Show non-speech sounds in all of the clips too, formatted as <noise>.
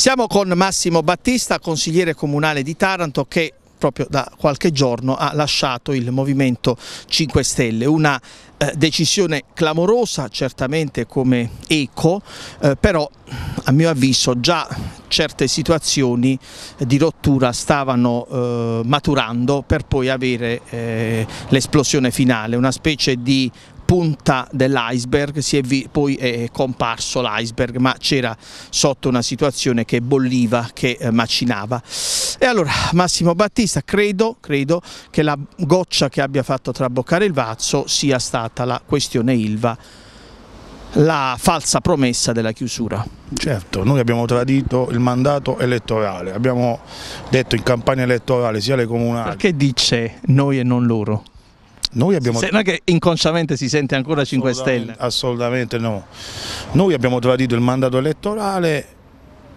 Siamo con Massimo Battista, consigliere comunale di Taranto che proprio da qualche giorno ha lasciato il Movimento 5 Stelle, una eh, decisione clamorosa certamente come eco, eh, però a mio avviso già certe situazioni eh, di rottura stavano eh, maturando per poi avere eh, l'esplosione finale, una specie di punta dell'iceberg si è poi è comparso l'iceberg ma c'era sotto una situazione che bolliva, che eh, macinava e allora Massimo Battista credo, credo che la goccia che abbia fatto traboccare il vazzo sia stata la questione Ilva la falsa promessa della chiusura. Certo, noi abbiamo tradito il mandato elettorale, abbiamo detto in campagna elettorale sia le comunali. Perché dice noi e non loro? Noi abbiamo... Se non è che inconsciamente si sente ancora 5 Stelle? Assolutamente no. Noi abbiamo tradito il mandato elettorale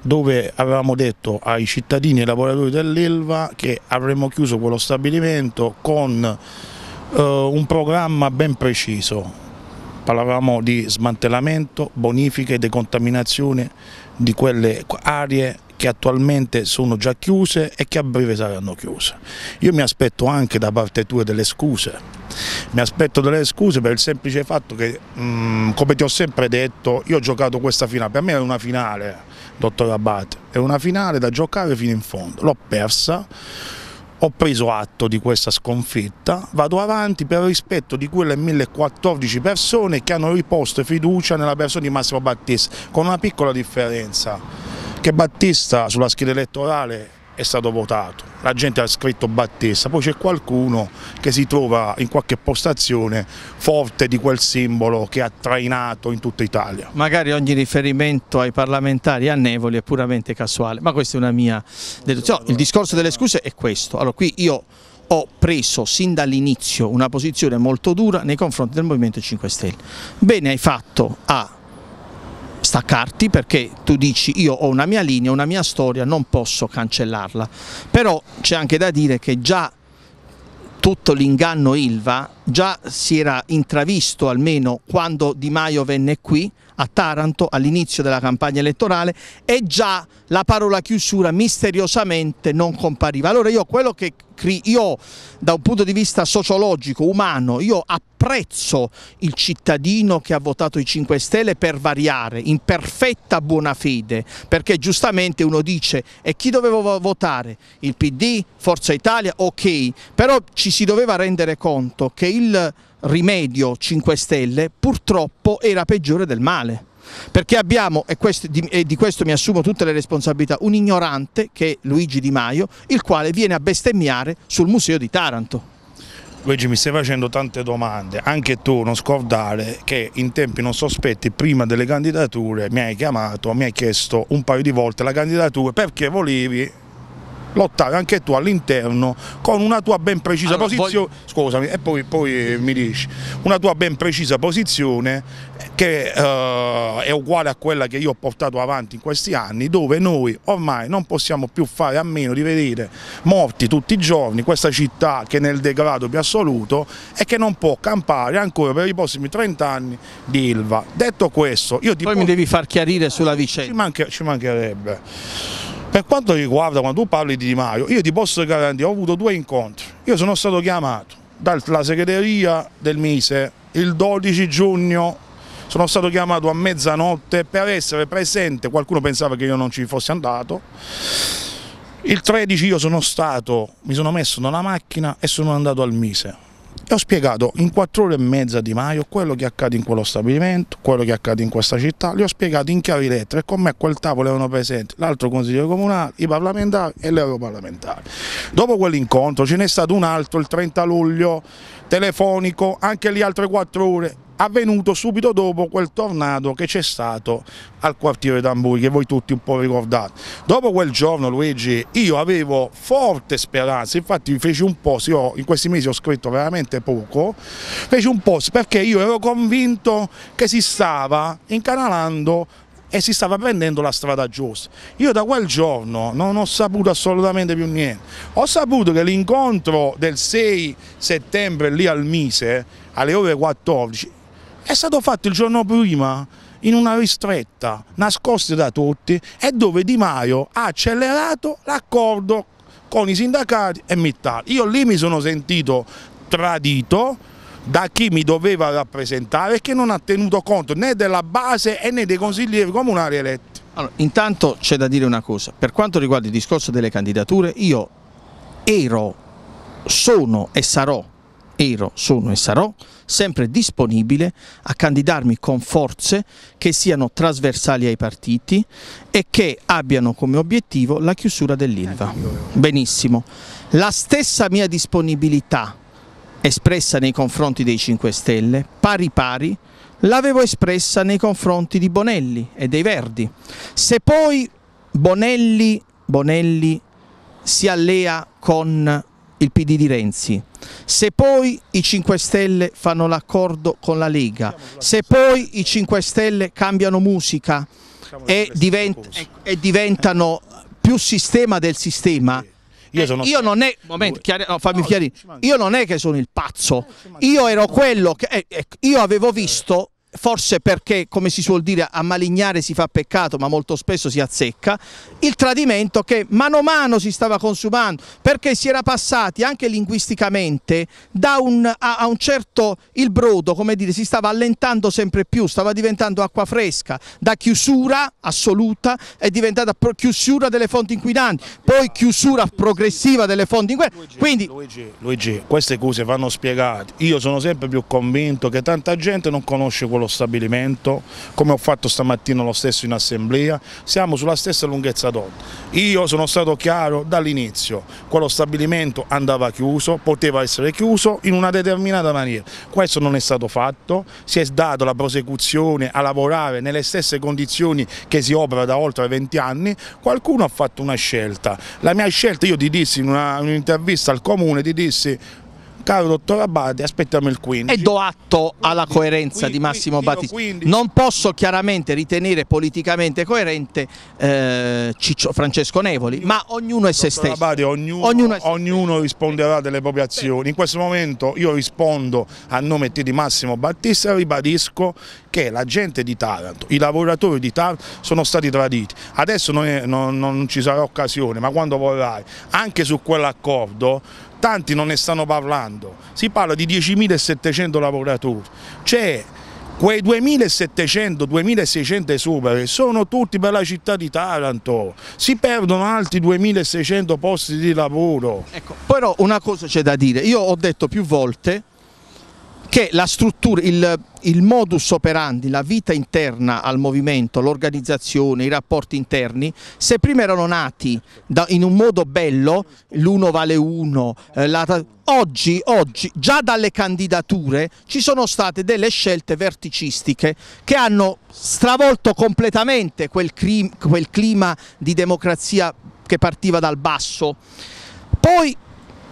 dove avevamo detto ai cittadini e ai lavoratori dell'Elva che avremmo chiuso quello stabilimento con eh, un programma ben preciso. Parlavamo di smantellamento, bonifica e decontaminazione di quelle aree che attualmente sono già chiuse e che a breve saranno chiuse. Io mi aspetto anche da parte tua delle scuse mi aspetto delle scuse per il semplice fatto che, mh, mm, come ti ho sempre detto, io ho giocato questa finale, per me è una finale, dottor Abate, è una finale da giocare fino in fondo, l'ho persa, ho preso atto di questa sconfitta, vado avanti per rispetto di quelle 1014 persone che hanno riposto fiducia nella persona di Massimo Battista, con una piccola differenza perché Battista sulla scheda elettorale è stato votato, la gente ha scritto Battista, poi c'è qualcuno che si trova in qualche postazione forte di quel simbolo che ha trainato in tutta Italia. Magari ogni riferimento ai parlamentari a Nevoli è puramente casuale, ma questa è una mia deduzione. No, il discorso delle scuse è questo, allora qui io ho preso sin dall'inizio una posizione molto dura nei confronti del Movimento 5 Stelle. Bene hai fatto a staccarti perché tu dici io ho una mia linea, una mia storia, non posso cancellarla. Però c'è anche da dire che già tutto l'inganno Ilva già si era intravisto almeno quando Di Maio venne qui a Taranto all'inizio della campagna elettorale e già la parola chiusura misteriosamente non compariva. Allora io quello che io da un punto di vista sociologico, umano, io apprezzo il cittadino che ha votato i 5 Stelle per variare, in perfetta buona fede, perché giustamente uno dice e chi dovevo votare? Il PD? Forza Italia? Ok, però ci si doveva rendere conto che il rimedio 5 Stelle purtroppo era peggiore del male perché abbiamo, e, questo, e, di, questo mi assumo tutte le responsabilità, un ignorante che è Luigi Di Maio, il quale viene a bestemmiare sul Museo di Taranto. Luigi mi stai facendo tante domande, anche tu non scordare che in tempi non sospetti prima delle candidature mi hai chiamato, mi hai chiesto un paio di volte la candidatura perché volevi lottare anche tu all'interno con una tua ben precisa allora, posizione, voglio... scusami, e poi, poi, eh, mi dici, una tua ben precisa posizione che eh, è uguale a quella che io ho portato avanti in questi anni, dove noi ormai non possiamo più fare a meno di vedere morti tutti i giorni questa città che è nel degrado più assoluto e che non può campare ancora per i prossimi 30 anni di Ilva. Detto questo, io ti... Poi posso... mi devi far chiarire sulla vicenda. ci, manca... ci mancherebbe. Per quanto riguarda quando tu parli di Di Maio, io ti posso garantire, ho avuto due incontri, io sono stato chiamato dalla segreteria del Mise il 12 giugno sono stato chiamato a mezzanotte per essere presente, qualcuno pensava che io non ci fossi andato, il 13 io sono stato, mi sono messo nella macchina e sono andato al Mise e ho spiegato in quattro ore e mezza di Maio quello che accade in quello stabilimento, quello che accade in questa città, li ho spiegati in chiave lettere e con me a quel tavolo erano presenti l'altro consiglio comunale, i parlamentari e l'europarlamentare. Dopo quell'incontro ce n'è stato un altro il 30 luglio telefonico, anche lì altre quattro ore, avvenuto subito dopo quel tornado che c'è stato al quartiere d'Amburi che voi tutti un po' ricordate. Dopo quel giorno Luigi io avevo forte speranza, infatti feci un post, io in questi mesi ho scritto veramente poco, feci un post perché io ero convinto che si stava incanalando e si stava prendendo la strada giusta. Io da quel giorno non ho saputo assolutamente più niente. Ho saputo che l'incontro del 6 settembre lì al Mise alle ore 14 è stato fatto il giorno prima in una ristretta nascosta da tutti e dove Di Maio ha accelerato l'accordo con i sindacati e Mittal. Io lì mi sono sentito tradito da chi mi doveva rappresentare e che non ha tenuto conto né della base né dei consiglieri comunali eletti. Allora, intanto c'è da dire una cosa, per quanto riguarda il discorso delle candidature io ero, sono e sarò ero, sono e sarò sempre disponibile a candidarmi con forze che siano trasversali ai partiti e che abbiano come obiettivo la chiusura dell'ILVA. Benissimo. La stessa mia disponibilità espressa nei confronti dei 5 Stelle, pari pari, l'avevo espressa nei confronti di Bonelli e dei Verdi. Se poi Bonelli, Bonelli si allea con il PD di Renzi, se poi i 5 Stelle fanno l'accordo con la Lega, se poi i 5 Stelle cambiano musica e, divent e diventano più sistema del sistema, io, sono... Eh, io, non è Momento, chiari... no, fammi io non è che sono il pazzo io ero quello che eh, ecco, io avevo visto forse perché come si suol dire a malignare si fa peccato ma molto spesso si azzecca, il tradimento che mano a mano si stava consumando perché si era passati anche linguisticamente da un, a, a un certo il brodo, come dire, si stava allentando sempre più, stava diventando acqua fresca, da chiusura assoluta è diventata chiusura delle fonti inquinanti, poi chiusura progressiva delle fonti inquinanti. Quindi... Luigi, Luigi, queste cose vanno spiegate, io sono sempre più convinto che tanta gente non conosce quello lo stabilimento, come ho fatto stamattina lo stesso in assemblea, siamo sulla stessa lunghezza d'onda. Io sono stato chiaro dall'inizio, quello stabilimento andava chiuso, poteva essere chiuso in una determinata maniera, questo non è stato fatto, si è dato la prosecuzione a lavorare nelle stesse condizioni che si opera da oltre 20 anni, qualcuno ha fatto una scelta, la mia scelta io ti dissi in un'intervista al comune, ti dissi caro dottor Abbate aspettiamo il 15. E do atto alla coerenza di Massimo Battista. Non posso chiaramente ritenere politicamente coerente eh, Ciccio, Francesco Nevoli, ma ognuno è se stesso. Abbate, ognuno, ognuno, ognuno risponderà delle proprie azioni. In questo momento io rispondo a nome di Massimo Battista e ribadisco che la gente di Taranto, i lavoratori di Taranto sono stati traditi. Adesso non, è, non, non ci sarà occasione, ma quando vorrai, anche su quell'accordo tanti non ne stanno parlando, si parla di 10.700 lavoratori, cioè quei 2.700, 2.600 e sono tutti per la città di Taranto, si perdono altri 2.600 posti di lavoro. Ecco, però una cosa c'è da dire, io ho detto più volte che la struttura, il, il modus operandi, la vita interna al movimento, l'organizzazione, i rapporti interni, se prima erano nati da, in un modo bello, l'uno vale uno, eh, la, oggi, oggi già dalle candidature ci sono state delle scelte verticistiche che hanno stravolto completamente quel, clim, quel clima di democrazia che partiva dal basso. Poi,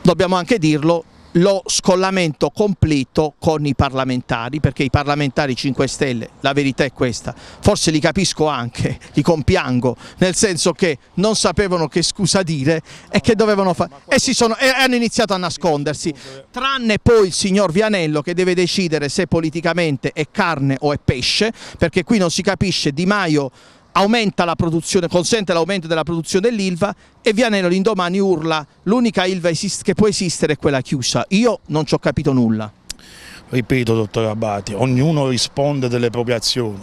dobbiamo anche dirlo, lo scollamento completo con i parlamentari, perché i parlamentari 5 Stelle, la verità è questa, forse li capisco anche, <laughs> li compiango, nel senso che non sapevano che scusa dire e che dovevano fare, e, e, hanno iniziato a nascondersi, tranne poi il signor Vianello che deve decidere se politicamente è carne o è pesce, perché qui non si capisce Di Maio aumenta la produzione, consente l'aumento della produzione dell'Ilva e Vianello l'indomani urla l'unica Ilva che può esistere è quella chiusa. Io non ci ho capito nulla. Ripeto, dottor Abati, ognuno risponde delle proprie azioni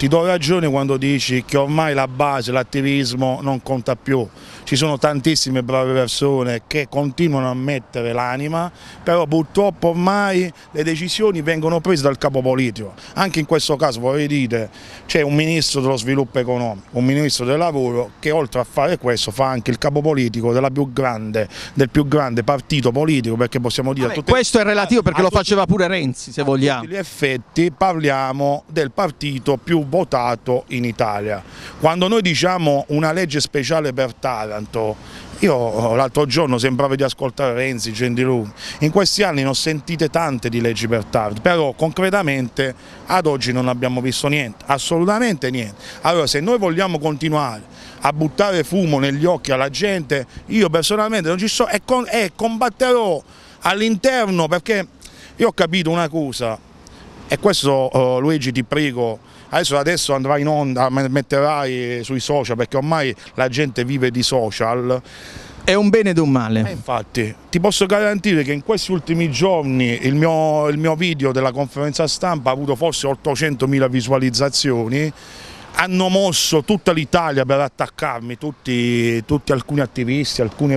ti do ragione quando dici che ormai la base, l'attivismo non conta più, ci sono tantissime brave persone che continuano a mettere l'anima, però purtroppo ormai le decisioni vengono prese dal capo politico, anche in questo caso vorrei dire c'è un ministro dello sviluppo economico, un ministro del lavoro che oltre a fare questo fa anche il capo politico più grande, del più grande partito politico perché possiamo dire... Vabbè, questo è relativo perché lo faceva pure Renzi se vogliamo. gli effetti parliamo del partito più votato in Italia. Quando noi diciamo una legge speciale per Taranto, io l'altro giorno sembrava di ascoltare Renzi, Gentiloni, in questi anni ne ho sentite tante di leggi per Taranto, però concretamente ad oggi non abbiamo visto niente, assolutamente niente. Allora se noi vogliamo continuare a buttare fumo negli occhi alla gente, io personalmente non ci so e, con, e combatterò all'interno perché io ho capito una cosa e questo eh, Luigi ti prego adesso, adesso andrà in onda, metterai sui social perché ormai la gente vive di social. È un bene ed un male. Eh, infatti, ti posso garantire che in questi ultimi giorni il mio, il mio video della conferenza stampa ha avuto forse 800.000 visualizzazioni hanno mosso tutta l'Italia per attaccarmi, tutti, tutti, alcuni attivisti, alcuni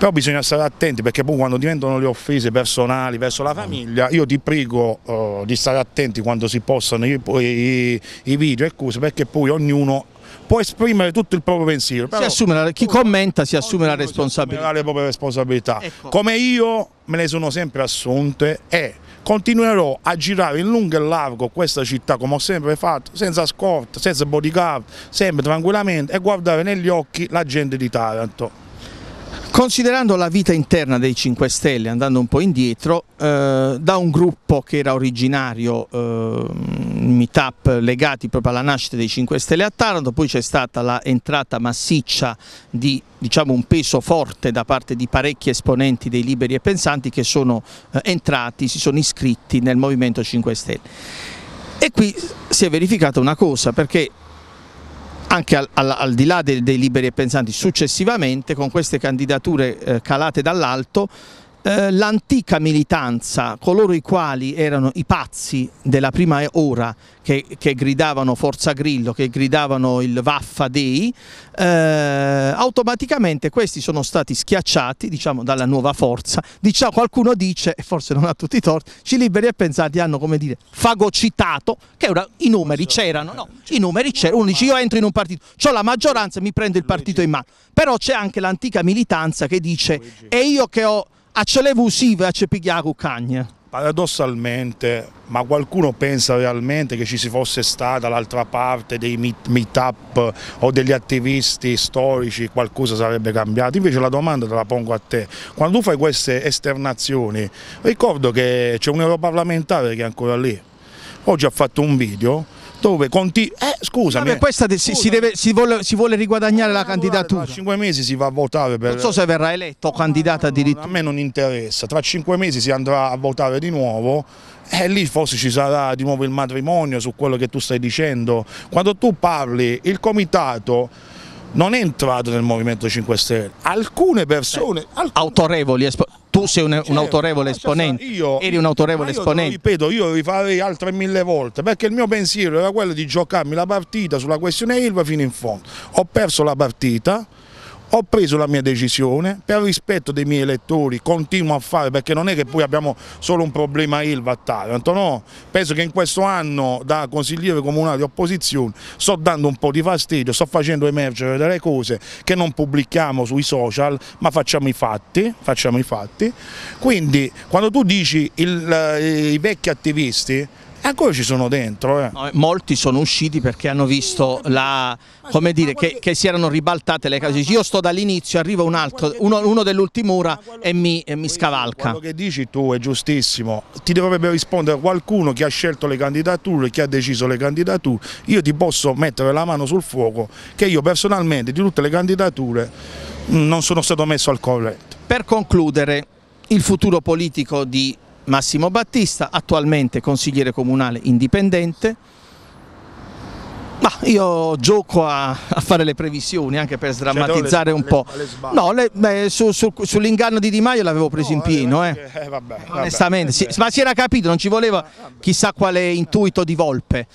però bisogna stare attenti perché poi quando diventano le offese personali verso la mm. famiglia io ti prego eh, di stare attenti quando si postano i, i, i video e cose perché poi ognuno può esprimere tutto il proprio pensiero. Però, la, chi commenta si assume la responsabilità. Assume le proprie responsabilità. Ecco. Come io me le sono sempre assunte e continuerò a girare in lungo e largo questa città come ho sempre fatto, senza scorta, senza bodyguard, sempre tranquillamente e guardare negli occhi la gente di Taranto. Considerando la vita interna dei 5 Stelle, andando un po' indietro, eh, da un gruppo che era originario eh, meetup legati proprio alla nascita dei 5 Stelle a Taranto, poi c'è stata l'entrata massiccia di diciamo, un peso forte da parte di parecchi esponenti dei liberi e pensanti che sono eh, entrati, si sono iscritti nel Movimento 5 Stelle. E qui si è verificata una cosa, perché anche al, al, al di là dei, dei, liberi e pensanti successivamente con queste candidature eh, calate dall'alto eh, l'antica militanza, coloro i quali erano i pazzi della prima ora che, che gridavano Forza Grillo, che gridavano il Vaffa Dei, eh, automaticamente questi sono stati schiacciati diciamo, dalla nuova forza. Diciamo, qualcuno dice, e forse non ha tutti i torti, ci liberi e pensati hanno come dire fagocitato, che ora i numeri c'erano, no, i numeri c'erano, uno dice io entro in un partito, ho la maggioranza e mi prendo il partito in mano, però c'è anche l'antica militanza che dice e io che ho a ce levo usive a cepigliare cagne. Paradossalmente, ma qualcuno pensa realmente che ci si fosse stata dall'altra parte dei meet, meet, up o degli attivisti storici, qualcosa sarebbe cambiato? Invece la domanda te la pongo a te. Quando tu fai queste esternazioni, ricordo che c'è un europarlamentare che è ancora lì, oggi ha fatto un video dove conti... Eh, scusami. Vabbè, eh. questa si, si, deve, si, vuole, si, vuole, riguadagnare la candidatura. Tra cinque mesi si va a votare per... Non so se verrà eletto o candidata addirittura. No, no, a me non interessa, tra cinque mesi si andrà a votare di nuovo e lì forse ci sarà di nuovo il matrimonio su quello che tu stai dicendo. Quando tu parli, il comitato non è entrato nel Movimento 5 Stelle. Alcune persone... Beh, alcune... Autorevoli, tu sei un, un autorevole esponente, io, eri un autorevole io esponente. ripeto, io rifarei altre mille volte, perché il mio pensiero era quello di giocarmi la partita sulla questione Ilva fino in fondo. Ho perso la partita, ho preso la mia decisione, per rispetto dei miei elettori continuo a fare, perché non è che poi abbiamo solo un problema ILVA a Taranto, no, penso che in questo anno da consigliere comunale di opposizione sto dando un po' di fastidio, sto facendo emergere delle cose che non pubblichiamo sui social, ma facciamo i fatti, facciamo i fatti. quindi quando tu dici il, eh, i vecchi attivisti, Ancora ci sono dentro. Eh. eh. Molti sono usciti perché hanno visto la, come dire, che, che si erano ribaltate le cause. Io sto dall'inizio, arriva un altro, uno, uno dell'ultima ora e e mi scavalca. Quello che dici tu è giustissimo. Ti dovrebbe rispondere qualcuno che ha scelto le candidature, che ha deciso le candidature. Io ti posso mettere la mano sul fuoco che io personalmente di tutte le candidature mm, non sono stato messo al corretto. Per concludere, il futuro politico di Massimo Battista, attualmente consigliere comunale indipendente. Ma io gioco a, a, fare le previsioni anche per cioè, sdrammatizzare un po'. No, su, su, sull'inganno di Di Maio l'avevo preso no, in pieno, eh. Che, eh. eh, vabbè, Onestamente, vabbè. Si, ma si era capito, non ci voleva eh, chissà quale eh, intuito di volpe.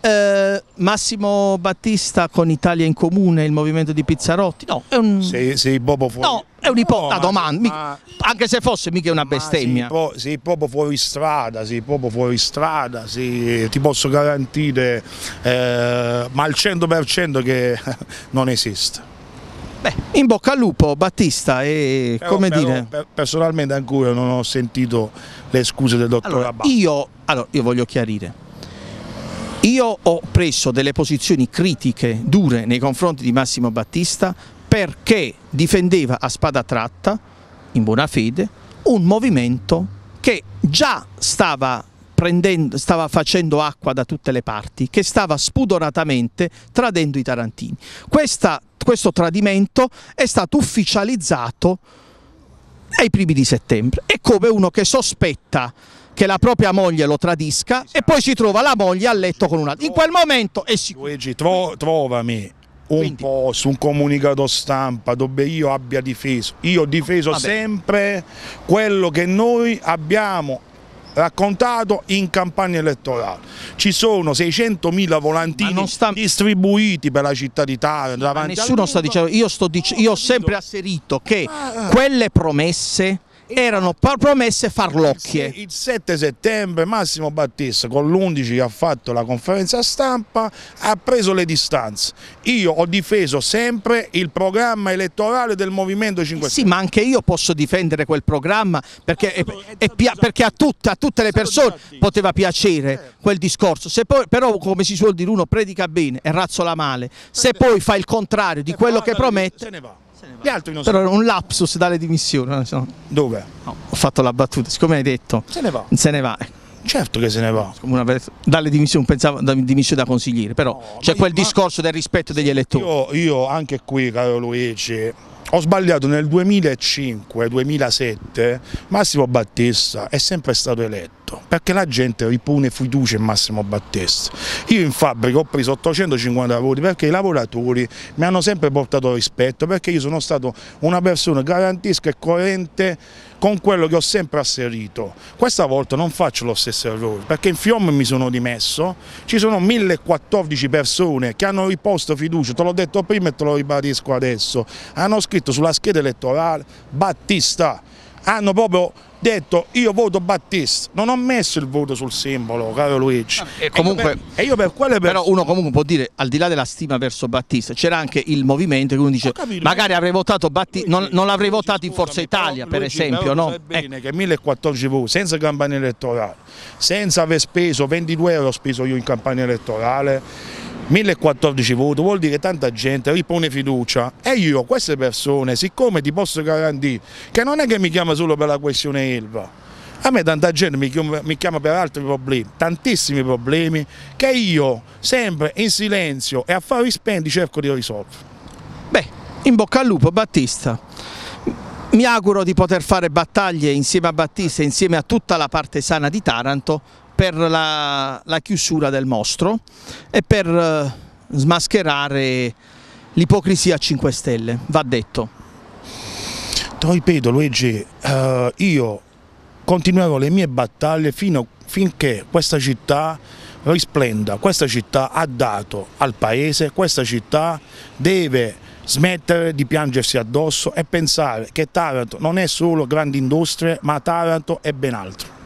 Eh, Massimo Battista con Italia in Comune, il movimento di Pizzarotti. No, è un. Sei, sei bobo fuori. No, è un'ipotesi. No, domanda. Ma... Anche se fosse mica una bestemmia. Sei, pro... sei, proprio fuori strada, sei proprio fuori strada. Sei... ti posso garantire, eh, ma al 100% che <laughs> non esiste. Beh, in bocca al lupo Battista e però, come però, dire... Per, personalmente ancora non ho sentito le scuse del dottor allora, Abba. Io, allora, io voglio chiarire io ho preso delle posizioni critiche, dure, nei confronti di Massimo Battista perché difendeva a spada tratta, in buona fede, un movimento che già stava, stava facendo acqua da tutte le parti, che stava spudoratamente tradendo i tarantini. Questa, questo tradimento è stato ufficializzato ai primi di settembre. È come uno che sospetta che la propria moglie lo tradisca esatto. e poi si trova la moglie a letto con un altro. In quel momento è sicuro. Luigi, tro trovami un post, un comunicato stampa dove io abbia difeso. Io ho difeso Vabbè. sempre quello che noi abbiamo raccontato in campagna elettorale. Ci sono 600.000 volantini sta... distribuiti per la città di Taranto. Nessuno sta dicendo, io, sto dic... io ho sempre asserito che ah, ah. quelle promesse erano promesse farlocchie. Il 7 settembre Massimo Battista con l'11 che ha fatto la conferenza stampa ha preso le distanze. Io ho difeso sempre il programma elettorale del Movimento 5 Stelle. Sì, ma anche io posso difendere quel programma perché, è stato, eh, è stato perché a, tutta, a, tutte le persone poteva piacere certo. quel discorso. Poi, però come si suol dire uno predica bene e razzola male, se poi fa il contrario di quello che promette... Se ne va. Gli altri non Però sono... un lapsus dalle dimissioni. So. Dove? No, ho fatto la battuta, siccome hai detto. Se ne va. Se ne va. Ecco. Certo che se ne va. Una, dalle dimissioni, pensavo da dimissioni da consigliere, però no, c'è quel ma... discorso del rispetto degli elettori. Io, io anche qui, caro Luigi, ho sbagliato nel 2005-2007, Massimo Battista è sempre stato eletto fatto, perché la gente ripone fiducia in Massimo Battista. Io in fabbrica ho preso 850 voti perché i lavoratori mi hanno sempre portato rispetto, perché io sono stato una persona garantisca e coerente con quello che ho sempre asserito. Questa volta non faccio lo stesso errore, perché in Fiom mi sono dimesso, ci sono 1014 persone che hanno riposto fiducia, te l'ho detto prima e te lo ribadisco adesso, hanno scritto sulla scheda elettorale Battista, hanno proprio detto io voto Battista, non ho messo il voto sul simbolo, caro Luigi. Eh, e, comunque, e io per, e io per Però uno comunque può dire, al di là della stima verso Battista, c'era anche il movimento che uno dice capito, magari avrei votato Battista, non, non l'avrei votato in Forza Italia però, per Luigi, esempio. No? Sai bene che 1014 voti senza campagna elettorale, senza aver speso 22 euro speso io in campagna elettorale, 1014 voti vuol dire che tanta gente ripone fiducia e io queste persone siccome ti posso garantire che non è che mi chiama solo per la questione Elva a me tanta gente mi chiama, per altri problemi, tantissimi problemi che io sempre in silenzio e a fare spendi cerco di risolvere. Beh, in bocca al lupo Battista. Mi auguro di poter fare battaglie insieme a Battista, e insieme a tutta la parte sana di Taranto per la, la chiusura del mostro e per eh, smascherare l'ipocrisia 5 Stelle, va detto. Te lo ripeto Luigi, eh, io continuerò le mie battaglie fino, finché questa città risplenda, questa città ha dato al paese, questa città deve smettere di piangersi addosso e pensare che Taranto non è solo grandi industrie ma Taranto è ben altro.